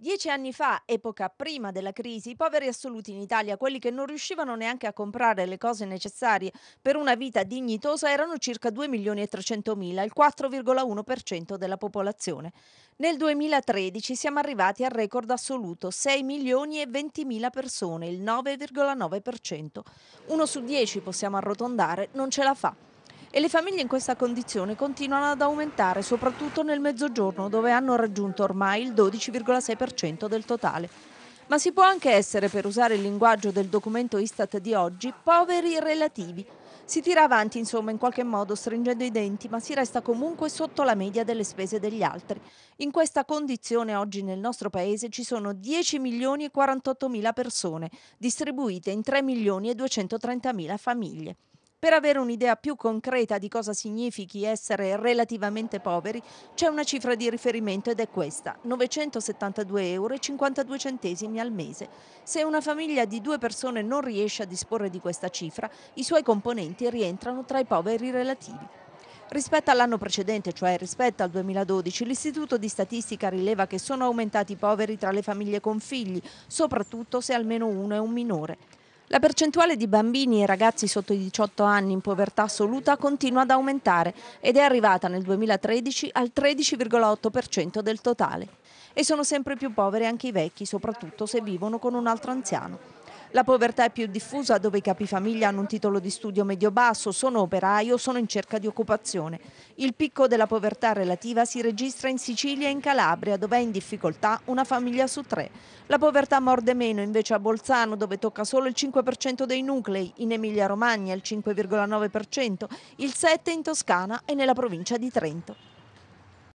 Dieci anni fa, epoca prima della crisi, i poveri assoluti in Italia, quelli che non riuscivano neanche a comprare le cose necessarie per una vita dignitosa, erano circa 2 milioni e 300 mila, il 4,1% della popolazione. Nel 2013 siamo arrivati al record assoluto, 6 milioni e 20 mila persone, il 9,9%. Uno su dieci, possiamo arrotondare, non ce la fa e le famiglie in questa condizione continuano ad aumentare, soprattutto nel mezzogiorno dove hanno raggiunto ormai il 12,6% del totale. Ma si può anche essere, per usare il linguaggio del documento Istat di oggi, poveri relativi. Si tira avanti, insomma, in qualche modo stringendo i denti, ma si resta comunque sotto la media delle spese degli altri. In questa condizione oggi nel nostro paese ci sono 10 milioni e 48 mila persone, distribuite in 3 milioni e 230 mila famiglie. Per avere un'idea più concreta di cosa significhi essere relativamente poveri, c'è una cifra di riferimento ed è questa, 972,52 euro al mese. Se una famiglia di due persone non riesce a disporre di questa cifra, i suoi componenti rientrano tra i poveri relativi. Rispetto all'anno precedente, cioè rispetto al 2012, l'Istituto di Statistica rileva che sono aumentati i poveri tra le famiglie con figli, soprattutto se almeno uno è un minore. La percentuale di bambini e ragazzi sotto i 18 anni in povertà assoluta continua ad aumentare ed è arrivata nel 2013 al 13,8% del totale. E sono sempre più poveri anche i vecchi, soprattutto se vivono con un altro anziano. La povertà è più diffusa dove i capifamiglia hanno un titolo di studio medio-basso, sono operaio, o sono in cerca di occupazione. Il picco della povertà relativa si registra in Sicilia e in Calabria, dove è in difficoltà una famiglia su tre. La povertà morde meno invece a Bolzano, dove tocca solo il 5% dei nuclei, in Emilia-Romagna il 5,9%, il 7% in Toscana e nella provincia di Trento.